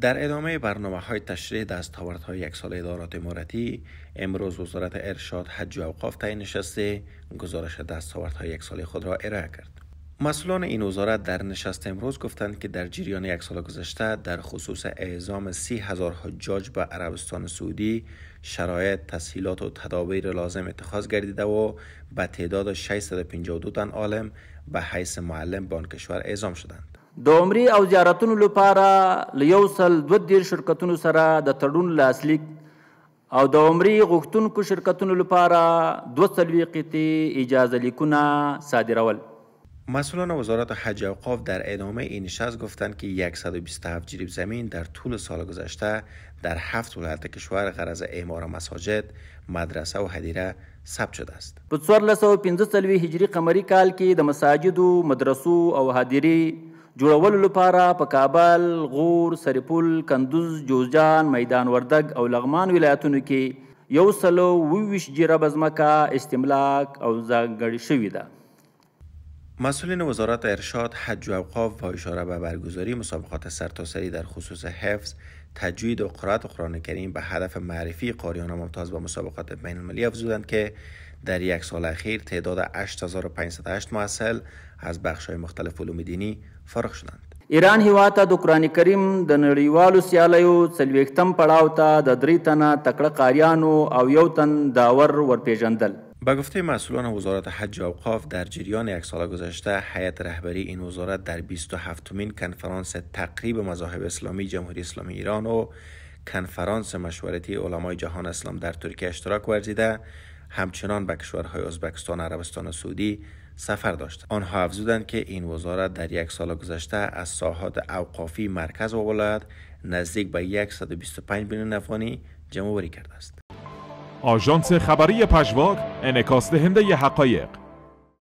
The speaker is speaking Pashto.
در ادامه برنامه های تشریح های یک سال ادارات امارتی، امروز وزارت ارشاد حج و اوقاف تعیین نشسته گزارش های یک سال خود را ارائه کرد مسئولان این وزارت در نشست امروز گفتند که در جریان یک سال گذشته در خصوص اعزام سی هزار حجاج به عربستان سعودی شرایط تسهیلات و تدابیر لازم اتخاذ گردیده و به تعداد 652 تن عالم به حیث معلم به آن کشور اعزام شدند د عمرې او زیارتونو لپاره له یو سل دوه دېرش شرکتونو سره د تړون لاسلیک او د عمرې غوښتونکو شرکتونو لپاره دوه څلوېښت قطعې اجازه لیکونه صادرول مسئولان وزارت حج و اوقاف در ادامه این نشست گفتند که 127 جریب زمین در طول سال گذشته در هفت ولایت کشور غرض اعمار مساجد، مدرسه و هدیره ثبت شده است. په 1445 هجری قمری کال کې د مساجدو، مدرسو او هدیری جوړولو لپاره په کابل غور سرپل کندوز جوزجان میدان وردګ او لغمان ولایتونو کې یو سلو ویش جیره بزمکه استملاک او ځانګړې شوې ده مسئولین وزارت ارشاد حج و اوقاف با اشاره به برگزاری مسابقات سرتاسری در خصوص حفظ تجوید و قرائت قرآن کریم به هدف معرفی قاریان ممتاز به مسابقات بین المللی افزودند که در یک سال اخیر تعداد 8508 محصل از بخش‌های مختلف علوم دینی فارغ شدند ایران هیوا ته د قران کریم د نړیوالو سیالیو څلوېښتم پړاو ته د درې تنه تکړه قاریانو او یو تن داور ورپیژندل به گفته مسئولان وزارت حج و اوقاف در جریان یک سال گذشته هیئت رهبری این وزارت در 27 مین کنفرانس تقریب مذاهب اسلامی جمهوری اسلامی ایران و کنفرانس مشورتی علمای جهان اسلام در ترکیه اشتراک ورزیده همچنان به کشورهای ازبکستان عربستان و سعودی سفر داشت آنها افزودند که این وزارت در یک سال گذشته از ساحات اوقافی مرکز و ولایت نزدیک به 125 میلیون افغانی جمع کرده است آژانس خبری پژواک انعکاس دهنده حقایق